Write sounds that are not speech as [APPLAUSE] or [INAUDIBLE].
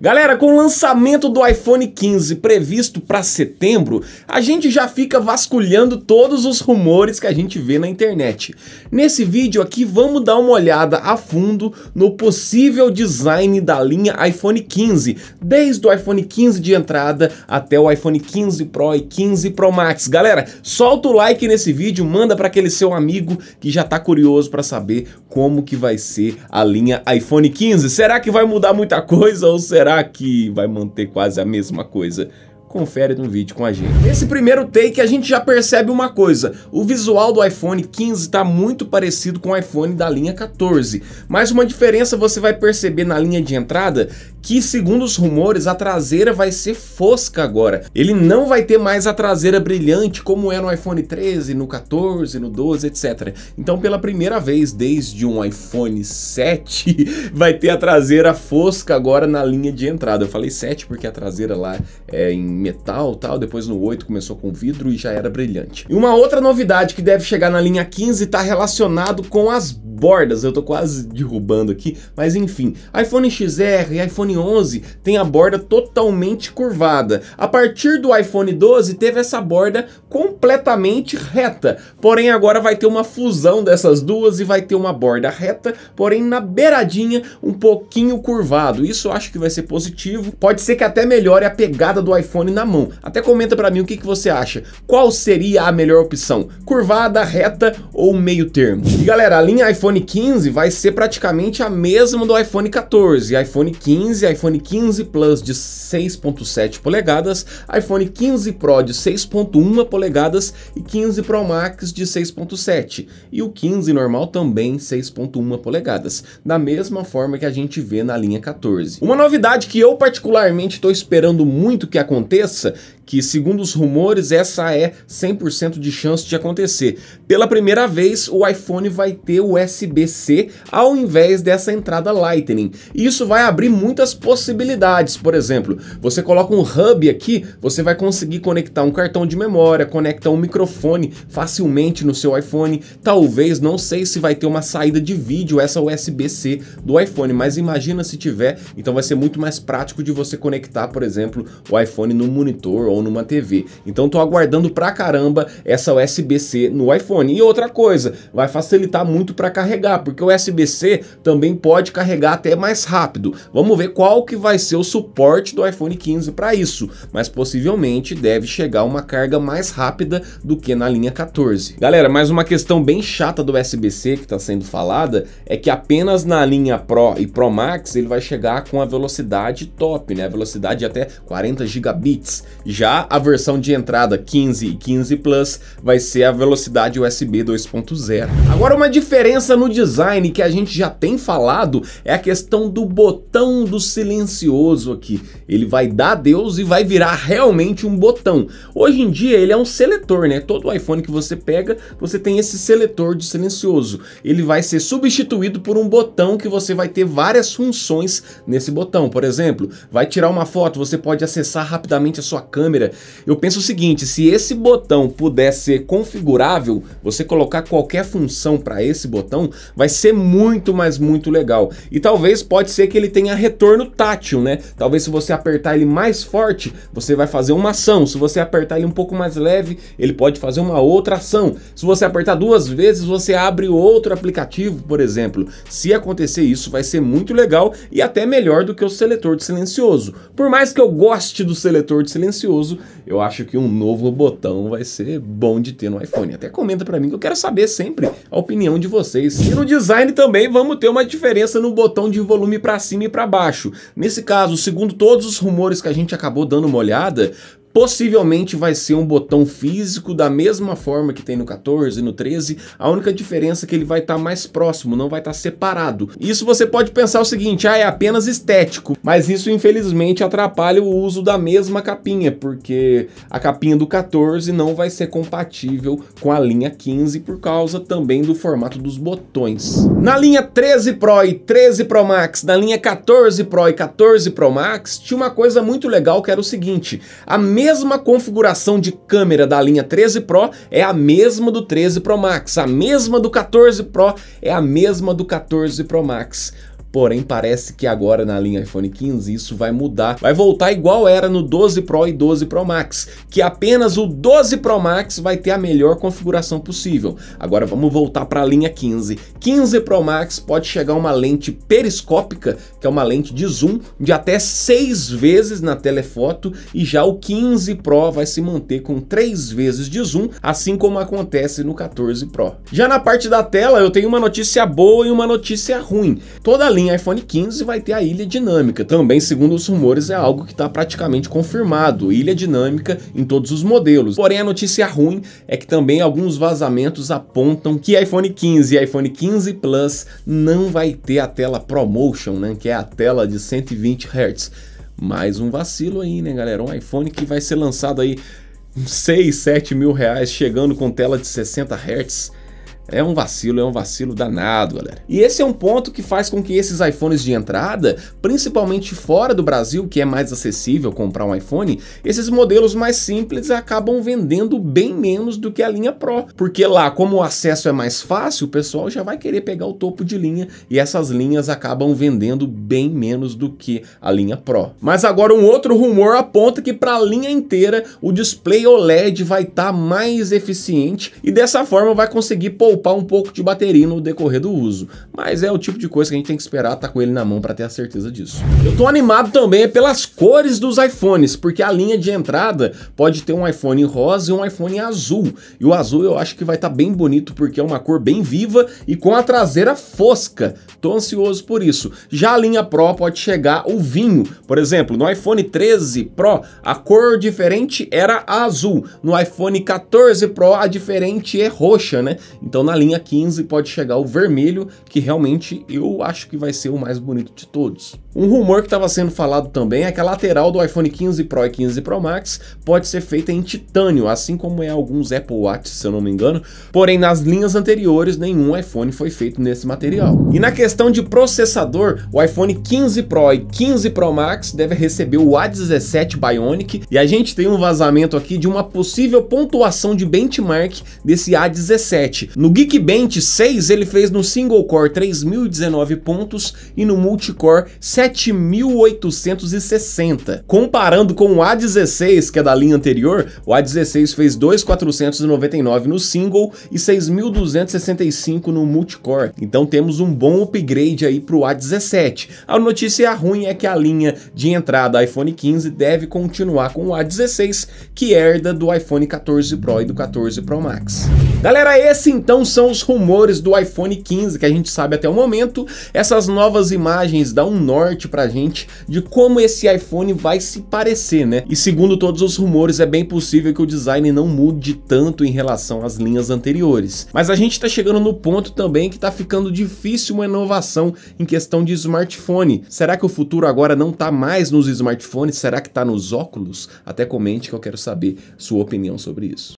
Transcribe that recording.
Galera, com o lançamento do iPhone 15 previsto para setembro, a gente já fica vasculhando todos os rumores que a gente vê na internet. Nesse vídeo aqui vamos dar uma olhada a fundo no possível design da linha iPhone 15, desde o iPhone 15 de entrada até o iPhone 15 Pro e 15 Pro Max. Galera, solta o like nesse vídeo, manda para aquele seu amigo que já está curioso para saber como que vai ser a linha iPhone 15. Será que vai mudar muita coisa ou será será que vai manter quase a mesma coisa? confere no vídeo com a gente. Nesse primeiro take a gente já percebe uma coisa, o visual do iPhone 15 está muito parecido com o iPhone da linha 14, mas uma diferença você vai perceber na linha de entrada que segundo os rumores a traseira vai ser fosca agora, ele não vai ter mais a traseira brilhante como é no iPhone 13, no 14, no 12, etc. Então pela primeira vez desde um iPhone 7 [LAUGHS] vai ter a traseira fosca agora na linha de entrada, eu falei 7 porque a traseira lá é em metal tal, depois no 8 começou com vidro e já era brilhante. E uma outra novidade que deve chegar na linha 15 está relacionado com as bordas, eu tô quase derrubando aqui, mas enfim, iPhone XR e iPhone 11 tem a borda totalmente curvada. A partir do iPhone 12 teve essa borda completamente reta. Porém, agora vai ter uma fusão dessas duas e vai ter uma borda reta, porém na beiradinha um pouquinho curvado. Isso eu acho que vai ser positivo. Pode ser que até melhore a pegada do iPhone na mão. Até comenta para mim o que, que você acha. Qual seria a melhor opção? Curvada, reta ou meio termo? E galera, a linha iPhone 15 vai ser praticamente a mesma do iPhone 14. iPhone 15, iPhone 15 Plus de 6.7 polegadas, iPhone 15 Pro de 6.1 polegadas, polegadas e 15 Pro Max de 6.7 e o 15 normal também 6.1 polegadas, da mesma forma que a gente vê na linha 14. Uma novidade que eu particularmente estou esperando muito que aconteça, que, segundo os rumores, essa é 100% de chance de acontecer. Pela primeira vez, o iPhone vai ter USB-C ao invés dessa entrada Lightning. E isso vai abrir muitas possibilidades. Por exemplo, você coloca um hub aqui, você vai conseguir conectar um cartão de memória, conectar um microfone facilmente no seu iPhone. Talvez, não sei se vai ter uma saída de vídeo essa USB-C do iPhone, mas imagina se tiver, então vai ser muito mais prático de você conectar, por exemplo, o iPhone no monitor ou numa TV. Então tô aguardando pra caramba essa USB-C no iPhone. E outra coisa, vai facilitar muito para carregar, porque o USB-C também pode carregar até mais rápido. Vamos ver qual que vai ser o suporte do iPhone 15 para isso, mas possivelmente deve chegar uma carga mais rápida do que na linha 14. Galera, mais uma questão bem chata do USB-C que está sendo falada é que apenas na linha Pro e Pro Max ele vai chegar com a velocidade top, né? A velocidade de até 40 gigabits. Já já a versão de entrada 15 e 15 Plus vai ser a velocidade USB 2.0. Agora uma diferença no design que a gente já tem falado é a questão do botão do silencioso aqui. Ele vai dar Deus e vai virar realmente um botão. Hoje em dia ele é um seletor, né? Todo iPhone que você pega, você tem esse seletor de silencioso. Ele vai ser substituído por um botão que você vai ter várias funções nesse botão. Por exemplo, vai tirar uma foto, você pode acessar rapidamente a sua câmera câmera. Eu penso o seguinte, se esse botão puder ser configurável, você colocar qualquer função para esse botão, vai ser muito, mas muito legal. E talvez pode ser que ele tenha retorno tátil, né? Talvez se você apertar ele mais forte, você vai fazer uma ação. Se você apertar ele um pouco mais leve, ele pode fazer uma outra ação. Se você apertar duas vezes, você abre outro aplicativo, por exemplo. Se acontecer isso, vai ser muito legal e até melhor do que o seletor de silencioso. Por mais que eu goste do seletor de silencioso, eu acho que um novo botão vai ser bom de ter no iPhone. Até comenta para mim que eu quero saber sempre a opinião de vocês. E no design também vamos ter uma diferença no botão de volume para cima e para baixo. Nesse caso, segundo todos os rumores que a gente acabou dando uma olhada, Possivelmente vai ser um botão físico da mesma forma que tem no 14 e no 13, a única diferença é que ele vai estar tá mais próximo, não vai estar tá separado. Isso você pode pensar o seguinte, ah, é apenas estético, mas isso infelizmente atrapalha o uso da mesma capinha, porque a capinha do 14 não vai ser compatível com a linha 15 por causa também do formato dos botões. Na linha 13 Pro e 13 Pro Max, na linha 14 Pro e 14 Pro Max, tinha uma coisa muito legal que era o seguinte, a mesma configuração de câmera da linha 13 Pro é a mesma do 13 Pro Max, a mesma do 14 Pro é a mesma do 14 Pro Max. Porém, parece que agora na linha iPhone 15 isso vai mudar. Vai voltar igual era no 12 Pro e 12 Pro Max, que apenas o 12 Pro Max vai ter a melhor configuração possível. Agora vamos voltar para a linha 15. 15 Pro Max pode chegar uma lente periscópica, que é uma lente de zoom de até 6 vezes na telefoto, e já o 15 Pro vai se manter com 3 vezes de zoom, assim como acontece no 14 Pro. Já na parte da tela, eu tenho uma notícia boa e uma notícia ruim. Toda a linha em iPhone 15 vai ter a ilha dinâmica, também segundo os rumores é algo que está praticamente confirmado, ilha dinâmica em todos os modelos. Porém a notícia ruim é que também alguns vazamentos apontam que iPhone 15 e iPhone 15 Plus não vai ter a tela ProMotion, né, que é a tela de 120 Hz. Mais um vacilo aí, né, galera? Um iPhone que vai ser lançado aí 6, 7 mil reais, chegando com tela de 60 Hz é um vacilo, é um vacilo danado, galera. E esse é um ponto que faz com que esses iPhones de entrada, principalmente fora do Brasil, que é mais acessível comprar um iPhone, esses modelos mais simples acabam vendendo bem menos do que a linha Pro, porque lá, como o acesso é mais fácil, o pessoal já vai querer pegar o topo de linha e essas linhas acabam vendendo bem menos do que a linha Pro. Mas agora um outro rumor aponta que para a linha inteira o display OLED vai estar tá mais eficiente e dessa forma vai conseguir poupar poupar um pouco de bateria no decorrer do uso, mas é o tipo de coisa que a gente tem que esperar estar tá com ele na mão para ter a certeza disso. Eu tô animado também pelas cores dos iPhones, porque a linha de entrada pode ter um iPhone rosa e um iPhone azul, e o azul eu acho que vai estar tá bem bonito porque é uma cor bem viva e com a traseira fosca, tô ansioso por isso. Já a linha Pro pode chegar o vinho, por exemplo, no iPhone 13 Pro a cor diferente era azul, no iPhone 14 Pro a diferente é roxa, né? Então então na linha 15 pode chegar o vermelho, que realmente eu acho que vai ser o mais bonito de todos. Um rumor que estava sendo falado também é que a lateral do iPhone 15 Pro e 15 Pro Max pode ser feita em titânio, assim como é alguns Apple Watch, se eu não me engano. Porém, nas linhas anteriores, nenhum iPhone foi feito nesse material. E na questão de processador, o iPhone 15 Pro e 15 Pro Max deve receber o A17 Bionic, e a gente tem um vazamento aqui de uma possível pontuação de benchmark desse A17 no Geekbench 6 ele fez no single core 3.019 pontos e no multicore 7.860. Comparando com o A16, que é da linha anterior, o A16 fez 2.499 no single e 6.265 no multicore. Então temos um bom upgrade aí para o A17. A notícia ruim é que a linha de entrada iPhone 15 deve continuar com o A16, que herda do iPhone 14 Pro e do 14 Pro Max. Galera, esse então não são os rumores do iPhone 15 que a gente sabe até o momento, essas novas imagens dão um norte pra gente de como esse iPhone vai se parecer, né? E segundo todos os rumores, é bem possível que o design não mude tanto em relação às linhas anteriores. Mas a gente tá chegando no ponto também que tá ficando difícil uma inovação em questão de smartphone. Será que o futuro agora não tá mais nos smartphones? Será que tá nos óculos? Até comente que eu quero saber sua opinião sobre isso.